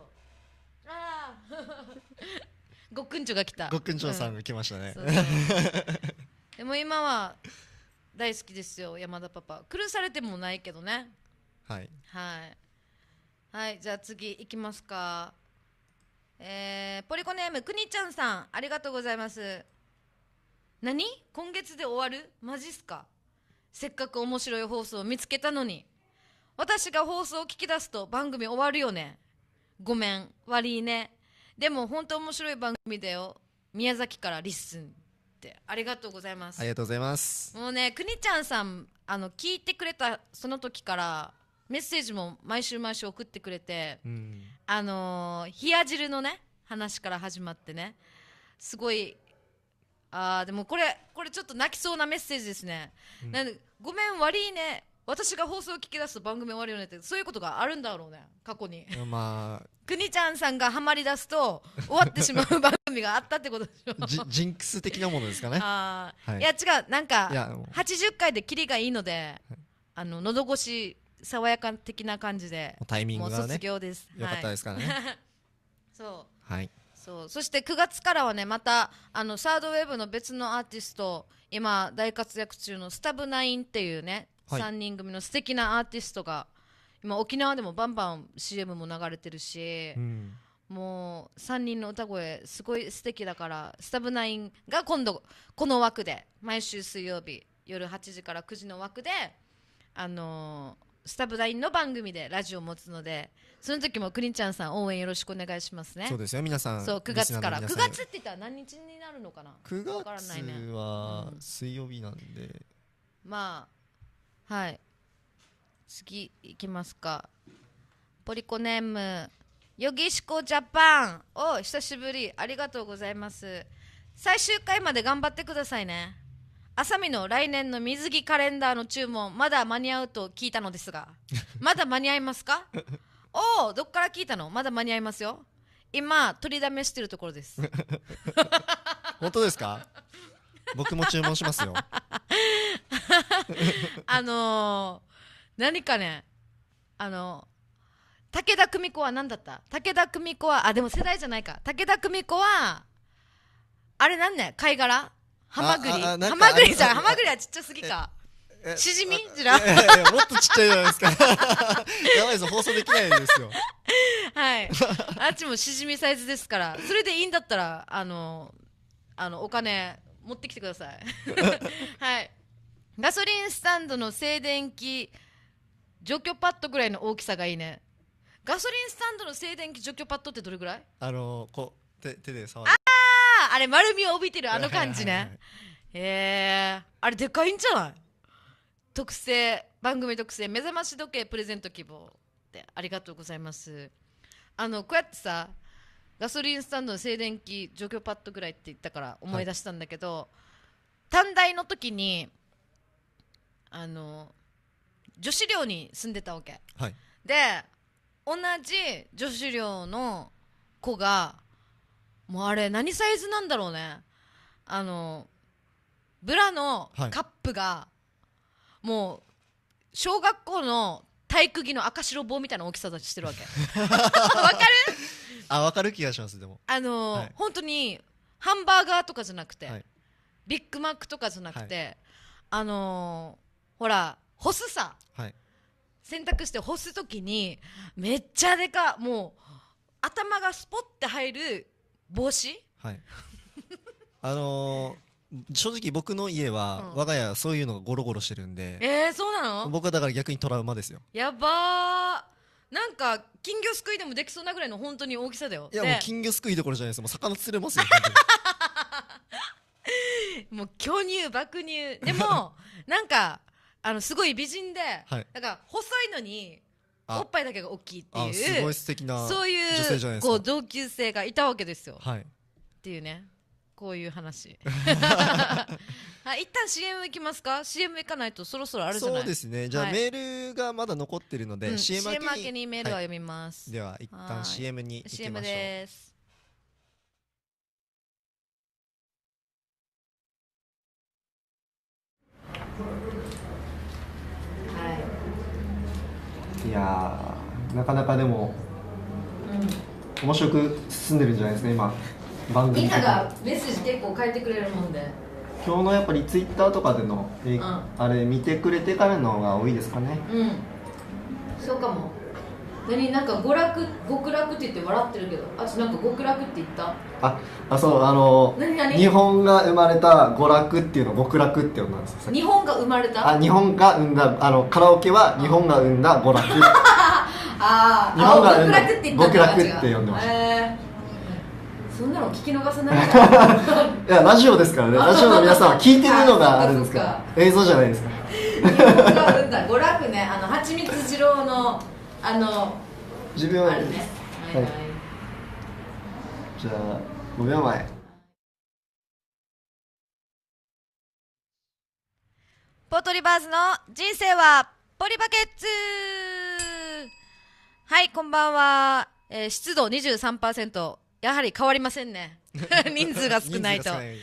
ああ ごっくんちょが来たごっくんちょさんが来ましたね、うん、でも今は大好きですよ山田パパ苦されてもないけどねはいはいはいじゃあ次いきますかえー、ポリコネームくにちゃんさんありがとうございます何今月で終わるマジっすかせっかく面白い放送を見つけたのに私が放送を聞き出すと番組終わるよねごめん悪いねでも本当面白い番組だよ宮崎からリッスンってありがとうございますありがとうございますもうねくにちゃんさんあの聞いてくれたその時からメッセージも毎週毎週送ってくれて、うんあのー、冷や汁のね、話から始まってね、すごい、ああ、でもこれ、これちょっと泣きそうなメッセージですね。うん、なんごめん、悪いね。私が放送を聞き出すと番組終わるよねって、そういうことがあるんだろうね、過去に。まあ。くにちゃんさんがハマり出すと、終わってしまう 番組があったってことでしょ。ジンクス的なものですかね。あはい、いや違う、なんか、80回でキリがいいので、あの、喉越し爽やか的な感じでタイミングが、ね、卒業ですよかったですからね、はい、そうはいそうそして9月からはねまたあのサードウェーブの別のアーティスト今大活躍中のスタブナインっていうね、はい、3人組の素敵なアーティストが今沖縄でもバンバン CM も流れてるし、うん、もう3人の歌声すごい素敵だからスタブナインが今度この枠で毎週水曜日夜8時から9時の枠であのースタブラインの番組でラジオを持つのでその時もクリンちゃんさん応援よろしくお願いしますねそうですよ皆さんそう9月から9月って言ったら何日になるのかな9月は水曜日なんで、まあはい次いきますかポリコネームヨギシコジャパンお久しぶりありがとうございます最終回まで頑張ってくださいねあさみの来年の水着カレンダーの注文まだ間に合うと聞いたのですが まだ間に合いますかおおどっから聞いたのまだ間に合いますよ今取りだめしてるところです 本当ですか僕も注文しますよ あのー、何かねあのー、武田久美子は何だった武田久美子はあでも世代じゃないか武田久美子はあれなんね貝殻ハマグリハマグリじゃんハマグリはちっちゃすぎかしじみじんもっとちっちゃいじゃないですか やばいです放送できないですよはいあっちもしじみサイズですからそれでいいんだったらあのあのお金持ってきてください はいガソリンスタンドの静電気除去パッドぐらいの大きさがいいねガソリンスタンドの静電気除去パッドってどれぐらいあのこう手手で触るああれ丸みを帯びてるあの感じね。へえあれでかいんじゃない特製、番組特製、目覚まし時計プレゼント希望ってありがとうございます。あの、こうやってさ、ガソリンスタンドの静電気除去パッドぐらいって言ったから思い出したんだけど、はい、短大の時に、あの、女子寮に住んでたわけ。はい、で、同じ女子寮の子が、もうあれ何サイズなんだろうねあのブラのカップが、もう小学校の体育着の赤白棒みたいな大きさだしてるわけ わかるあわかる気がしますでもあのはい、本当にハンバーガーとかじゃなくて、はい、ビッグマックとかじゃなくて、はい、あのー、ほら干すさ、洗濯して干すときにめっちゃでかもう頭がスポッて入る帽子はいあのー、正直僕の家は、うん我が家はそういうのがゴロゴロしてるんでえー、そうなの僕はだから逆にトラウマですよやばーなんか金魚すくいでもできそうなぐらいの本当に大きさだよいやもう金魚すくいどころじゃないですもう魚釣れますよ もう巨乳爆乳でも なんかあのすごい美人で、はいなんか細いのにおっぱいだけが大きいっていうすごい素敵なそういうこう同級生がいたわけですよ、はい、っていうねこういう話 はい、一旦 CM いきますか CM いかないとそろそろあるじゃないそうですねじゃあ、メールがまだ残ってるので、うん、CM 明けにメールは読みます、はい、では一旦 CM にいきましょう CM ですいやなかなかでも、うん、面白く進んでるんじゃないですか今番組みんながメッセージ結構変えてくれるもんで今日のやっぱりツイッターとかでの、うん、あれ見てくれてからの方が多いですかねうんそうかも何なんか娯楽極楽って言って笑ってるけどあっちなんか極楽って言ったああそうあの何何日本が生まれた娯楽っていうの極楽って呼んだんですよ日本が生まれたあ日本が生んだあのカラオケは日本が生んだ娯楽 ああ日本が生んだ極楽って呼んでました、えそんなの聞き逃さない いやラジオですからねラジオの皆さんは聞いてるのがあるんですから映像じゃないですか日本が生んだ娯楽ねあの蜂蜜二郎のあの10秒前です、ね、はい、はい、じゃあ5秒前ポートリバーズの人生はポリバケツはいこんばんは、えー、湿度23%やはり変わりませんね 人数が少ないとはい、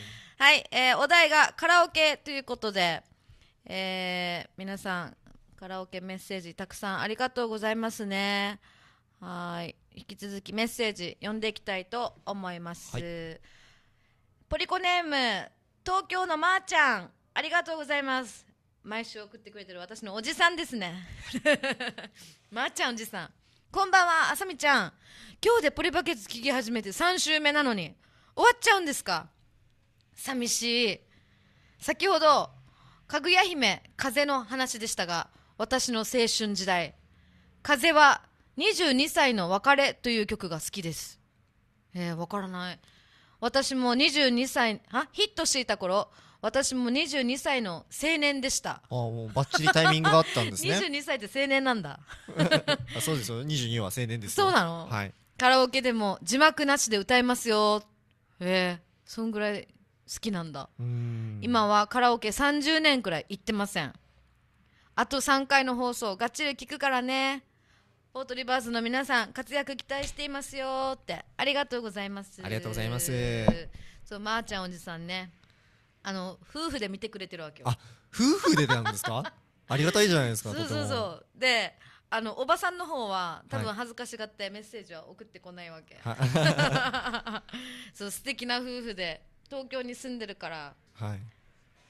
えー、お題がカラオケということで、えー、皆さんカラオケメッセージたくさんありがとうございますね。はい。引き続きメッセージ読んでいきたいと思います。はい、ポリコネーム、東京のまーちゃん、ありがとうございます。毎週送ってくれてる私のおじさんですね。まーちゃんおじさん。こんばんは、あさみちゃん。今日でポリバケツ聞き始めて3週目なのに、終わっちゃうんですか寂しい。先ほど、かぐや姫、風の話でしたが、私の青春時代。風は22歳の別れという曲が好きです。えー、わからない。私も22歳、あ、ヒットしていた頃、私も22歳の青年でした。あもうバッチリタイミングがあったんですね。22 歳って青年なんだ。あそうですよ、22は青年ですそうなの、はい、カラオケでも字幕なしで歌いますよ。ええー、そんぐらい好きなんだ。ん今はカラオケ30年くらい行ってません。あと3回の放送、がっちり聞くからね。ポートリバースの皆さん、活躍期待していますよって、ありがとうございます。ありがとうございます。そう、まー、あ、ちゃんおじさんね、あの夫婦で見てくれてるわけよ。あ、夫婦でなんですか？ありがたいじゃないですか。そうそうそう。で、あのおばさんの方は多分恥ずかしがってメッセージは送ってこないわけ。はい、そう素敵な夫婦で東京に住んでるから。はい。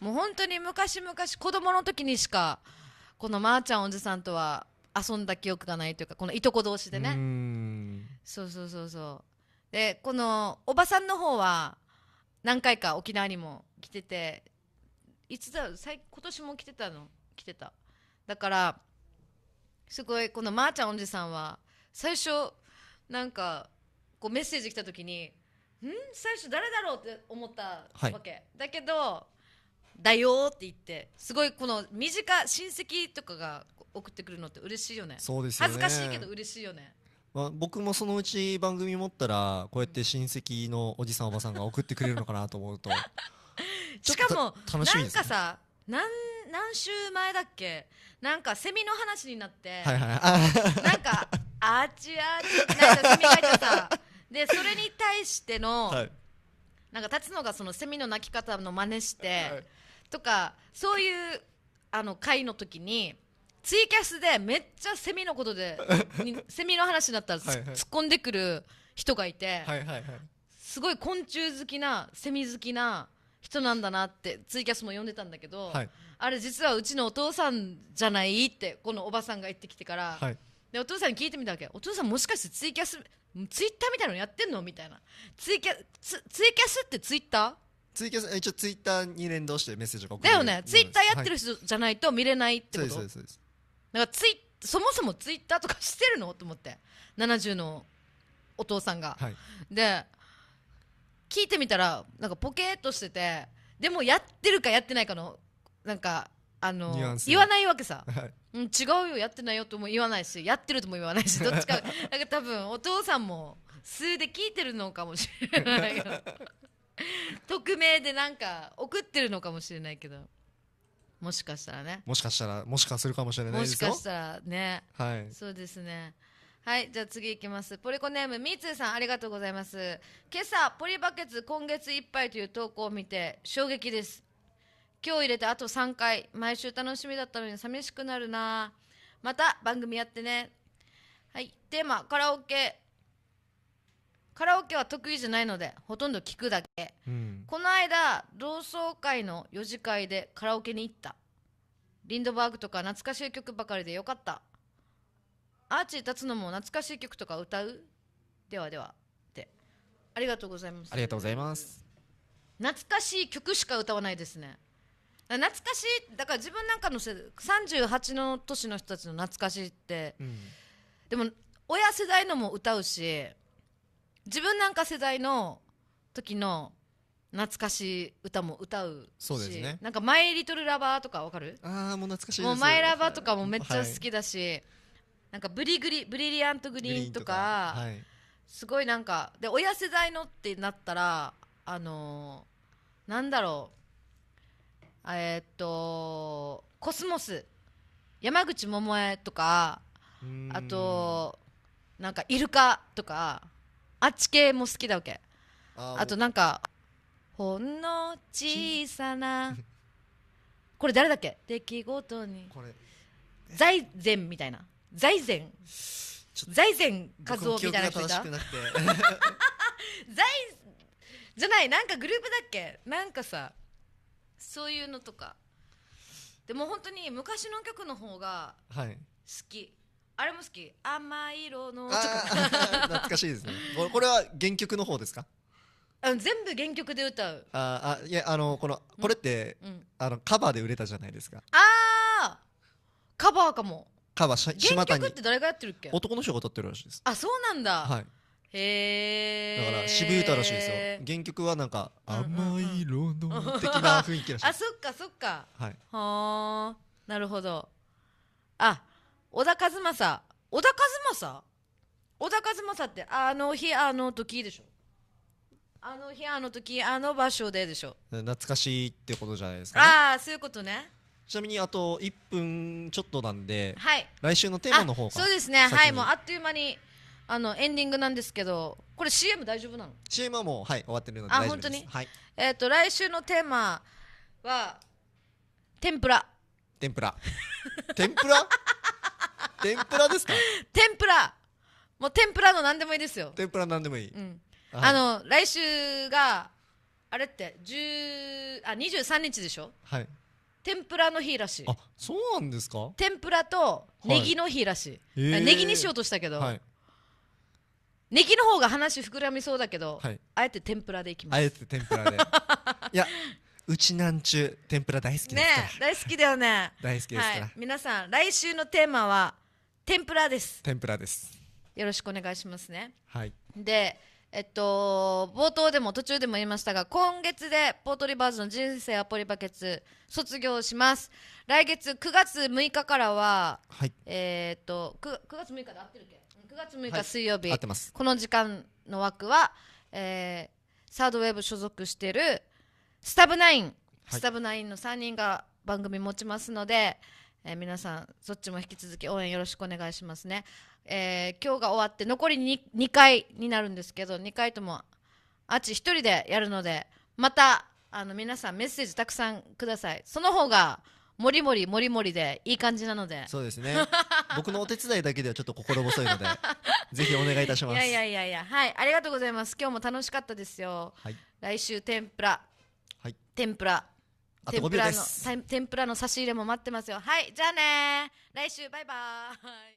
もう本当に昔々子供の時にしか。このまーちゃんおじさんとは遊んだ記憶がないというかこのいとこ同士でねそうそうそうそうでこのおばさんの方は何回か沖縄にも来てていつだ今年も来てたの来てただからすごいこのまーちゃんおじさんは最初なんかこうメッセージ来た時にん最初誰だろうって思ったわけ、はい、だけどだよって言ってすごいこの身近親戚とかが送ってくるのって嬉しいよねそうですよね恥ずかしいけど嬉しいよねまあ、僕もそのうち番組持ったらこうやって親戚のおじさんおばさんが送ってくれるのかなと思うと しかも楽しみです、ね、なんかさ何何週前だっけなんかセミの話になって、はいはい、なんかあちあちってなんかセミがいてさ でそれに対しての、はい、なんか立つのがそのセミの鳴き方の真似して、はいとかそういうあの会の時にツイキャスでめっちゃセミのことで セミの話になったら突っ込んでくる人がいて、はいはいはいすごい昆虫好きなセミ好きな人なんだなってツイキャスも呼んでたんだけど、はいあれ実はうちのお父さんじゃないってこのおばさんが言ってきてから、はいでお父さんに聞いてみたわけお父さんもしかしてツイキャスツイッターみたいなのやってんのみたいなツイキャツツイキャスってツイッターツイキャス一応ツイッターに連動してメッセージが送れだよねツイッターやってる人じゃないと見れないってこと、そうですそうですかツイそもそもツイッターとかしてるのと思って70のお父さんが、はい、で聞いてみたらなんかポケーっとしててでもやってるかやってないかのなんかあの言わないわけさ、はい、うん、違うよやってないよとも言わないしやってるとも言わないし どっちかなんか多分お父さんも数で聞いてるのかもしれないけど 匿名でなんか送ってるのかもしれないけどもしかしたらねもしかしたらもしかするかもしれないもでしすよかしたらねはいそうですねはいじゃあ次いきますポリコネームみーつーさんありがとうございます今朝ポリバケツ今月いっぱいという投稿を見て衝撃です今日入れてあと3回毎週楽しみだったのに寂しくなるなまた番組やってねはいテーマカラオケカラオケは得意じゃないのでほとんど聞くだけ、うん、この間同窓会の4次会でカラオケに行ったリンドバーグとか懐かしい曲ばかりでよかったアーチー立つのも懐かしい曲とか歌うではではってありがとうございますありがとうございます懐かしい曲しか歌わないですね懐かしいだから自分なんかの38の年の人たちの懐かしいって、うん、でも親世代のも歌うし自分なんか世代の時の懐かしい歌も歌うしそうですねなんか「マイ・リトル・ラバー」とかわかるああもう懐かしいですもうマイ・ラバーとかもめっちゃ好きだし、はい、なんかブリグリ「ブリリアント・グリーン」とか、はい、すごいなんかで親世代のってなったらあのー、なんだろうえー、っと「コスモス」山口百恵とかあとなんか「イルカ」とかあっち系も好きだわけあとなんか「ほんの小さな」これ誰だっけ出来事にこれ財前みたいな財前財前和夫みたいな人いた 財じゃないなんかグループだっけなんかさそういうのとかでも本当に昔の曲の方が好き、はいあれも好き甘い色の懐かしいですねこれは原曲の方ですかあの全部原曲で歌うああいやあのこのこれって、うん、あのカバーで売れたじゃないですかああカバーかもカバーし原曲って誰がやってるっけ男の人が歌ってるらしいですあそうなんだ、はい、へえだから渋歌らしいですよ原曲はなんか「甘い色の」的な雰囲気らしいあそっかそっかはいはあなるほどあ小田和正小田和正小田和正ってあの日あの時でしょあの日あの時あの場所ででしょ懐かしいってことじゃないですか、ね、ああそういうことねちなみにあと1分ちょっとなんで、はい、来週のテーマの方そうですねはいもうあっという間にあのエンディングなんですけどこれ CM 大丈夫なの ?CM はもうはい終わってるのであ本当に、はい、えっ、ー、と来週のテーマは天ぷら天ぷら天ぷら 天ぷらですか天ぷらもう天ぷらの何でもいいですよ天ぷら何でもいい、うん、あの来週があれって10あ23日でしょはい天ぷらの日らしいあそうなんですか天ぷらとネギの日らしい、はい、ネギにしようとしたけど、はい、ネギの方が話膨らみそうだけど、はい、あえて天ぷらでいきますあえて天ぷらで いやうちなんちゅう天ぷら大好きですね大好きだよね大好きですから、はい、皆さん来週のテーマは天ぷらです天ぷらですよろしくお願いしますねはいでえっと冒頭でも途中でも言いましたが今月でポートリバーズの人生アポリバケツ卒業します来月9月6日からは、はい、えー、っと 9, 9月6日で合ってるっけ9月6日水曜日、はい、この時間の枠は、えー、サードウェーブ所属してるスタブナイン、スタブナインの3人が番組持ちますので、えー、皆さんそっちも引き続き応援よろしくお願いしますね、えー、今日が終わって残り 2, 2回になるんですけど2回ともあっち1人でやるのでまたあの皆さんメッセージたくさんくださいその方がもりもりもりもりでいい感じなのでそうですね 僕のお手伝いだけではちょっと心細いので ぜひお願いいたしますいやいやいやいやはいありがとうございます今日も楽しかったですよ、はい、来週天ぷら天ぷら天ぷらの天ぷらの差し入れも待ってますよはいじゃあね来週バイバーイ